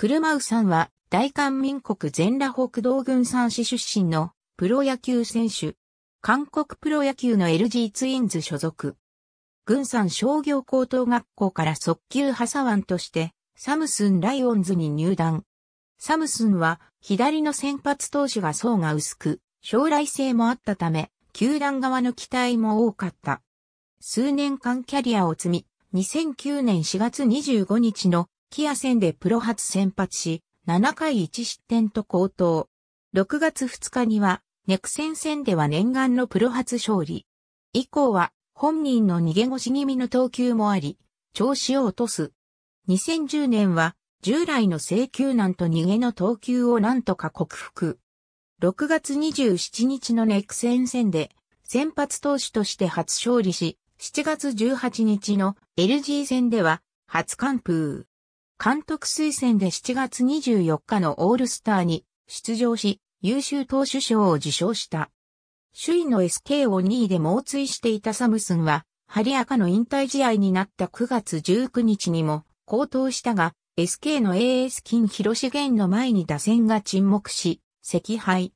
車ウさんは、大韓民国全羅北道軍産市出身のプロ野球選手。韓国プロ野球の LG ツインズ所属。軍産商業高等学校から速球派左腕として、サムスンライオンズに入団。サムスンは、左の先発投手が層が薄く、将来性もあったため、球団側の期待も多かった。数年間キャリアを積み、2009年4月25日のキア戦でプロ初先発し、7回1失点と高騰。6月2日には、ネクセン戦では念願のプロ初勝利。以降は、本人の逃げ腰気味の投球もあり、調子を落とす。2010年は、従来の請求難と逃げの投球をなんとか克服。6月27日のネクセン戦で、先発投手として初勝利し、7月18日の LG 戦では、初完封。監督推薦で7月24日のオールスターに出場し、優秀投手賞を受賞した。首位の SK を2位で猛追していたサムスンは、ハリアカの引退試合になった9月19日にも、高騰したが、SK の AS 金広源の前に打線が沈黙し、赤敗。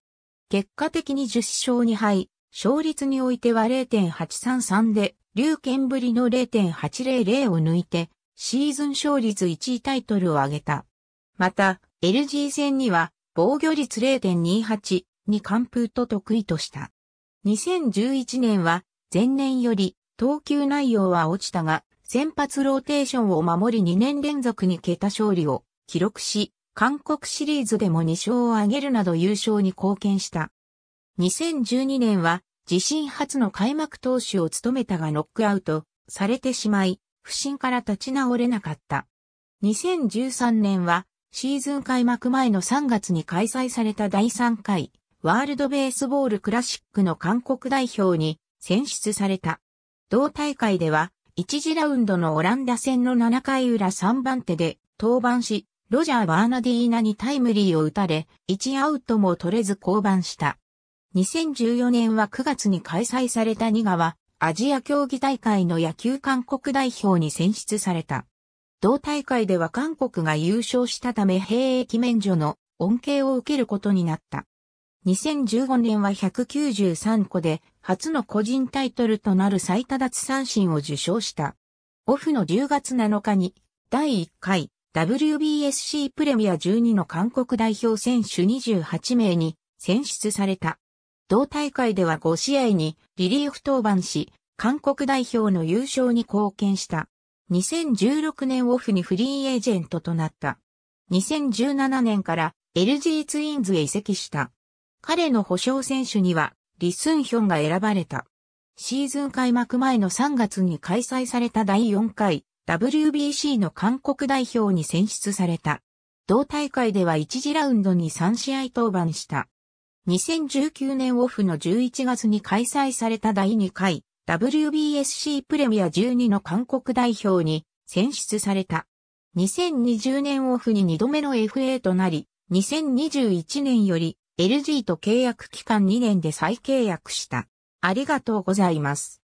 結果的に10勝2敗、勝率においては0.833で、龍剣ぶりの0.800を抜いて、シーズン勝率1位タイトルを挙げた。また、LG 戦には防御率0.28に完封と得意とした。2011年は前年より投球内容は落ちたが、先発ローテーションを守り2年連続に桁勝利を記録し、韓国シリーズでも2勝を挙げるなど優勝に貢献した。2012年は自身初の開幕投手を務めたがノックアウトされてしまい、不振から立ち直れなかった。2013年は、シーズン開幕前の3月に開催された第3回、ワールドベースボールクラシックの韓国代表に選出された。同大会では、1次ラウンドのオランダ戦の7回裏3番手で登板し、ロジャー・バーナディーナにタイムリーを打たれ、1アウトも取れず降板した。2014年は9月に開催された2川アジア競技大会の野球韓国代表に選出された。同大会では韓国が優勝したため兵役免除の恩恵を受けることになった。2015年は193個で初の個人タイトルとなる最多奪三振を受賞した。オフの10月7日に第1回 WBSC プレミア12の韓国代表選手28名に選出された。同大会では5試合にリリーフ登板し、韓国代表の優勝に貢献した。2016年オフにフリーエージェントとなった。2017年から LG ツインズへ移籍した。彼の保証選手にはリスンヒョンが選ばれた。シーズン開幕前の3月に開催された第4回 WBC の韓国代表に選出された。同大会では1次ラウンドに3試合登板した。2019年オフの11月に開催された第2回 WBSC プレミア12の韓国代表に選出された。2020年オフに2度目の FA となり、2021年より LG と契約期間2年で再契約した。ありがとうございます。